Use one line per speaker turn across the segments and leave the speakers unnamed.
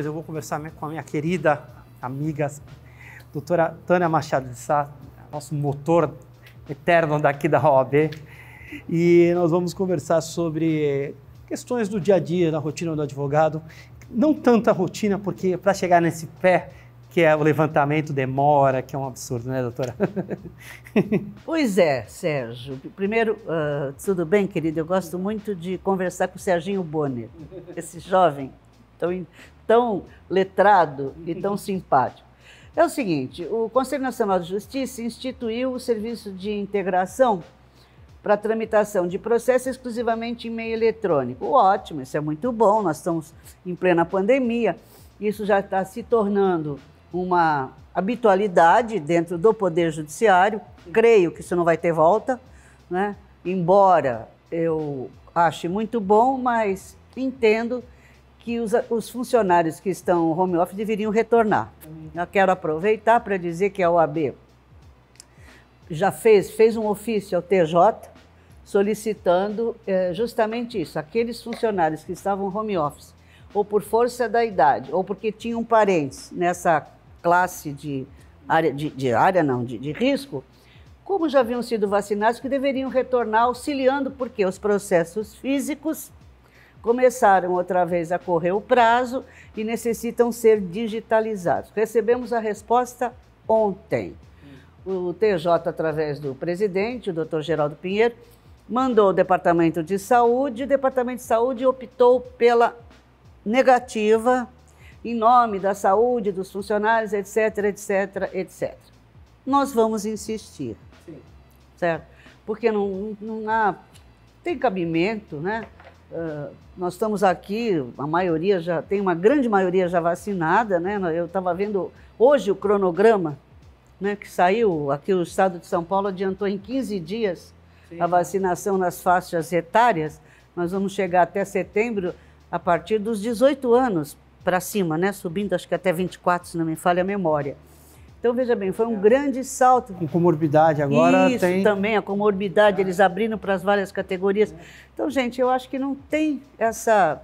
2, eu vou conversar com a minha querida amiga, doutora Tânia Machado de Sá, nosso motor eterno daqui da OAB. E nós vamos conversar sobre questões do dia a dia, da rotina do advogado. Não tanta rotina, porque para chegar nesse pé que é o levantamento demora, que é um absurdo, né, doutora?
pois é, Sérgio. Primeiro, uh, tudo bem, querido? Eu gosto muito de conversar com o Serginho Bonner, esse jovem tão, tão letrado e uhum. tão simpático. É o seguinte: o Conselho Nacional de Justiça instituiu o Serviço de Integração para tramitação de processo exclusivamente em meio eletrônico. Ótimo, isso é muito bom. Nós estamos em plena pandemia, isso já está se tornando uma habitualidade dentro do Poder Judiciário. Creio que isso não vai ter volta, né? embora eu ache muito bom, mas entendo que os, os, funcionários que estão home office deveriam retornar. Eu quero aproveitar para dizer que a OAB já fez, fez um ofício ao TJ solicitando é, justamente isso. Aqueles funcionários que estavam home office, ou por força da idade, ou porque tinham parentes nessa classe de área, de, de área não, de, de risco, como já haviam sido vacinados, que deveriam retornar auxiliando, porque os processos físicos começaram outra vez a correr o prazo e necessitam ser digitalizados. Recebemos a resposta ontem. O TJ, através do presidente, o doutor Geraldo Pinheiro, mandou o Departamento de Saúde, o Departamento de Saúde optou pela negativa em nome da saúde, dos funcionários, etc, etc, etc. Nós vamos insistir, Sim. certo? Porque não, não há, tem cabimento, né? Uh, nós estamos aqui, a maioria já tem uma grande maioria já vacinada, né? Eu estava vendo hoje o cronograma, né, que saiu aqui o estado de São Paulo adiantou em 15 dias Sim. a vacinação nas faixas etárias. Nós vamos chegar até setembro a partir dos 18 anos para cima, né? Subindo acho que até 24, se não me falha a memória. Então, veja bem, foi um grande salto. Com
comorbidade agora Isso, tem...
também, a comorbidade, eles abrindo para as várias categorias. Então, gente, eu acho que não tem essa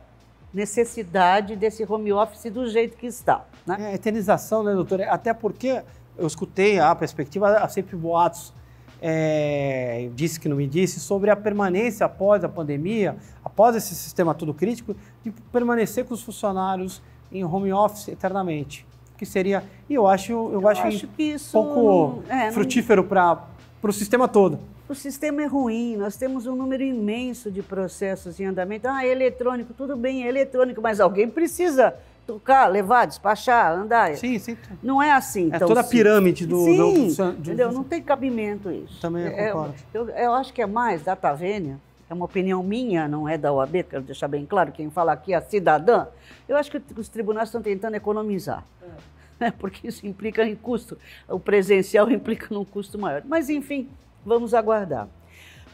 necessidade desse home office do jeito que
está. Né? É a eternização, né, doutora? Até porque eu escutei a perspectiva, há sempre boatos, é, disse que não me disse, sobre a permanência após a pandemia, após esse sistema todo crítico, de permanecer com os funcionários em home office eternamente que seria. E eu acho, eu, eu acho, acho pouco não, é, frutífero não... para o sistema todo.
O sistema é ruim, nós temos um número imenso de processos em andamento. Ah, é eletrônico, tudo bem, é eletrônico, mas alguém precisa tocar, levar, despachar, andar. Sim, sim. Não é assim. É então, toda a pirâmide do... Sim, do, do, do, entendeu? Não tem cabimento isso. Também eu é, concordo. É, eu, eu acho que é mais da Tavênia é uma opinião minha, não é da OAB, quero deixar bem claro, quem fala aqui é a cidadã, eu acho que os tribunais estão tentando economizar. É. Né, porque isso implica em custo. O presencial implica num custo maior. Mas, enfim, vamos aguardar.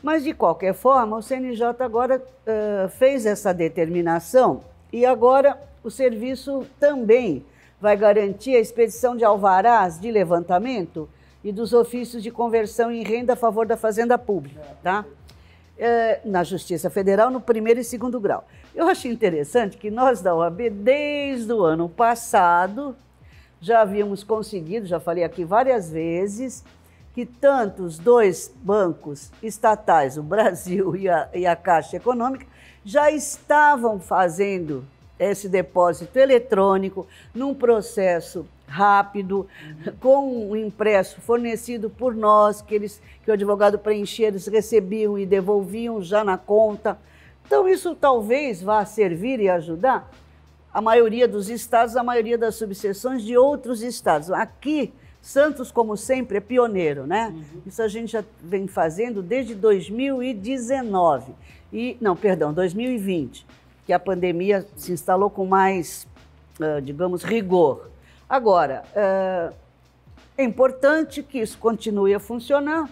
Mas, de qualquer forma, o CNJ agora uh, fez essa determinação e agora o serviço também vai garantir a expedição de alvarás de levantamento e dos ofícios de conversão em renda a favor da fazenda pública, é, tá? É, na Justiça Federal no primeiro e segundo grau. Eu achei interessante que nós da OAB, desde o ano passado, já havíamos conseguido, já falei aqui várias vezes, que tanto os dois bancos estatais, o Brasil e a, e a Caixa Econômica, já estavam fazendo esse depósito eletrônico num processo rápido, com um impresso fornecido por nós, que, eles, que o advogado preenchia, eles recebiam e devolviam já na conta. Então, isso talvez vá servir e ajudar a maioria dos estados, a maioria das subseções de outros estados. Aqui, Santos, como sempre, é pioneiro, né? Uhum. Isso a gente já vem fazendo desde 2019. E, não, perdão, 2020, que a pandemia se instalou com mais, ah, digamos, rigor. Agora, é, é importante que isso continue a funcionar.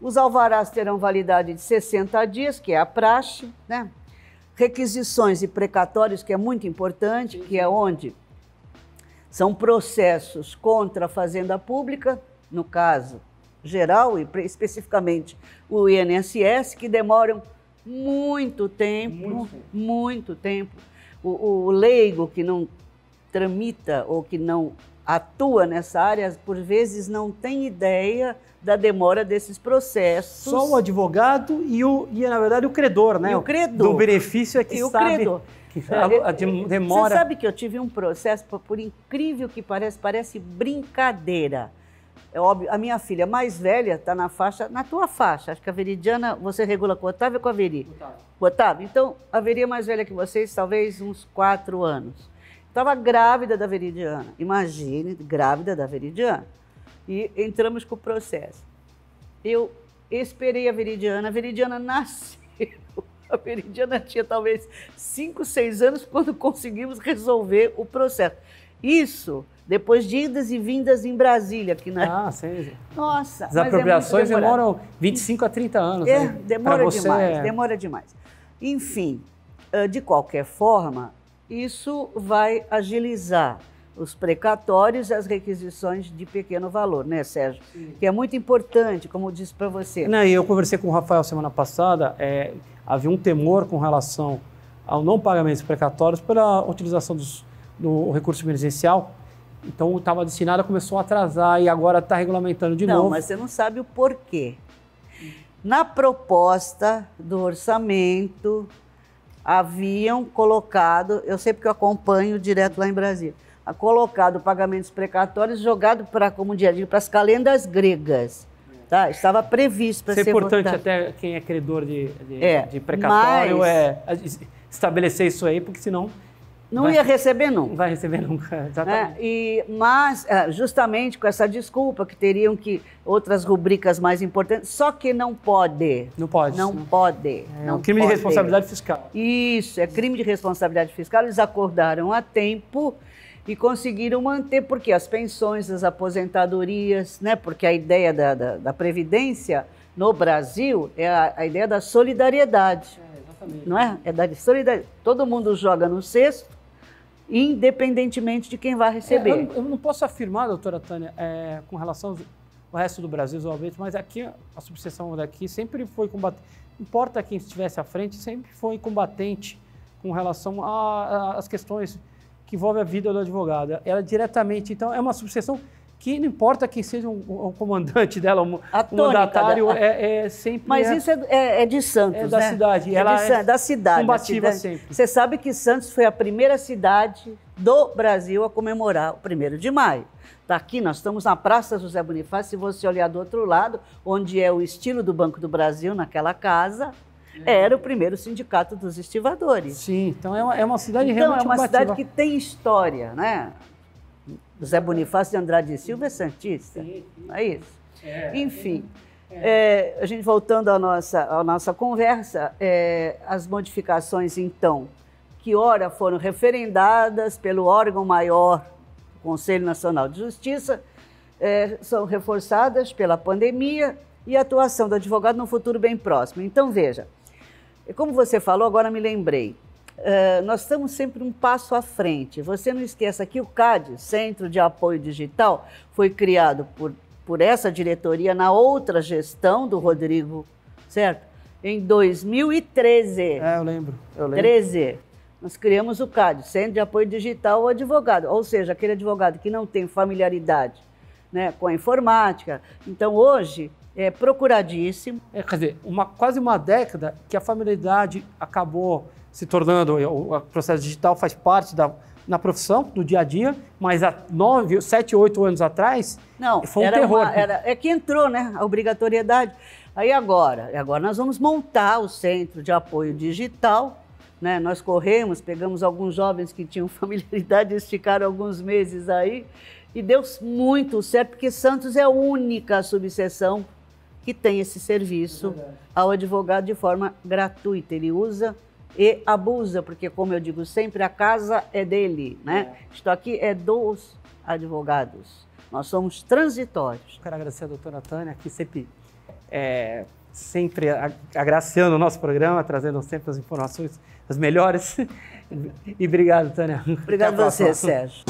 Os alvarás terão validade de 60 dias, que é a praxe, né? Requisições e precatórios, que é muito importante, que é onde são processos contra a fazenda pública, no caso geral e especificamente o INSS, que demoram muito tempo, muito, muito tempo. O, o leigo que não tramita ou que não atua nessa área, por vezes não tem ideia da demora desses processos. Só o
advogado e, o, e na verdade, o credor, né? E o credor. Do benefício é que e sabe... O credor. Que a, é, é, demora... Você sabe
que eu tive um processo, por incrível que pareça, parece brincadeira. É óbvio, a minha filha mais velha está na faixa, na tua faixa. Acho que a Veridiana, você regula com o Otávio ou com a Veri? Otávio. Otávio. Então, a Veri é mais velha que vocês, talvez uns quatro anos. Estava grávida da Veridiana. Imagine, grávida da Veridiana. E entramos com o processo. Eu esperei a Veridiana. A Veridiana nasceu. A Veridiana tinha talvez 5, 6 anos quando conseguimos resolver o processo. Isso depois de idas e vindas em Brasília, que na. Ah, sim. Nossa. As é apropriações é demoram
25 a 30 anos. É, né? demora você... demais, demora
demais. Enfim, ah, de qualquer forma, isso vai agilizar os precatórios e as requisições de pequeno valor, né, Sérgio? Sim. Que é muito importante, como eu disse para você. Não, eu
conversei com o Rafael semana passada, é, havia um temor com relação ao não pagamento dos precatórios pela utilização dos, do recurso emergencial. Então, estava destinado, começou a atrasar e agora está regulamentando de não, novo. Não, mas você
não sabe o porquê. Na proposta do orçamento haviam colocado, eu sei porque eu acompanho direto lá em Brasília, ah, colocado pagamentos precatórios jogado para, como diria, para as calendas gregas. Tá? Estava previsto para Isso é importante votado.
até quem é credor de, de, é, de precatório mas... é estabelecer isso aí, porque senão não vai, ia receber nunca. Não vai receber nunca, né? exatamente.
É, e, mas, é, justamente com essa desculpa que teriam que outras rubricas mais importantes, só que não pode. Não pode. Não pode. É não um crime pode. de responsabilidade fiscal. Isso, é crime de responsabilidade fiscal. Eles acordaram a tempo e conseguiram manter, porque as pensões, as aposentadorias, né? porque a ideia da, da, da Previdência no Brasil é a, a ideia da solidariedade. É, exatamente. Não é?
É da solidariedade. Todo mundo joga no cesto
independentemente de quem vai receber. É, eu,
eu, não posso afirmar, doutora Tânia, é, com relação ao resto do Brasil, obviamente, mas aqui a subseção daqui sempre foi combatente. Importa quem estivesse à frente, sempre foi combatente com relação às questões que envolvem a vida do advogado. Ela diretamente, então, é uma subseção que não importa quem seja o, comandante dela, o Atônica, mandatário, é, é, é, sempre. Mas é, isso é, é, é de Santos. É da né? cidade. É ela de, é, da cidade. Combativa cidade. Assim, né? sempre.
Você sabe que Santos foi a primeira cidade do Brasil a comemorar o 1 de maio. Daqui nós estamos na Praça José Bonifácio, se você olhar do outro lado, onde é o estilo do Banco do Brasil, naquela casa, era o primeiro sindicato dos estivadores. Sim, então é uma, é uma cidade então, realmente Então, é uma combativa. cidade que tem história, né? José Bonifácio de Andrade Silva é santista. É isso.
É, é Enfim,
é. É, a gente voltando à nossa, à nossa conversa, é, as modificações, então, que ora foram referendadas pelo órgão maior, o Conselho Nacional de Justiça, é, são reforçadas pela pandemia e a atuação do advogado no futuro bem próximo. Então, veja, como você falou, agora me lembrei. Ah, nós estamos sempre um passo à frente. Você não esqueça que o CAD, Centro de Apoio Digital, foi criado por, por essa diretoria na outra gestão do Rodrigo, certo? Em 2013. É, eu lembro. Eu lembro. 13. Nós criamos o CAD, Centro de Apoio Digital ao Advogado, ou seja, aquele advogado que não tem familiaridade né, com a informática. Então, hoje,
é procuradíssimo. É, quer dizer, uma, quase uma década que a familiaridade acabou se tornando, é, o processo digital faz parte da, na profissão, do dia a dia, mas há nove, sete, oito anos atrás,
não, foi um terror. Uma, era, é que entrou, né, a obrigatoriedade. Aí agora, agora nós vamos montar o centro de apoio digital, né? Nós corremos, pegamos alguns jovens que tinham familiaridade, eles ficaram alguns meses aí e deu muito certo porque Santos é a única subseção que tem esse serviço é ao advogado de forma gratuita. Ele usa e abusa, porque, como eu digo sempre, a casa é dele, né? É. Isto aqui é dos
advogados. Nós somos transitórios. Quero agradecer a doutora Tânia, que sempre, é, sempre agraciando o nosso programa, trazendo sempre as informações as melhores. E obrigado, Tânia. Obrigado a você, Sérgio.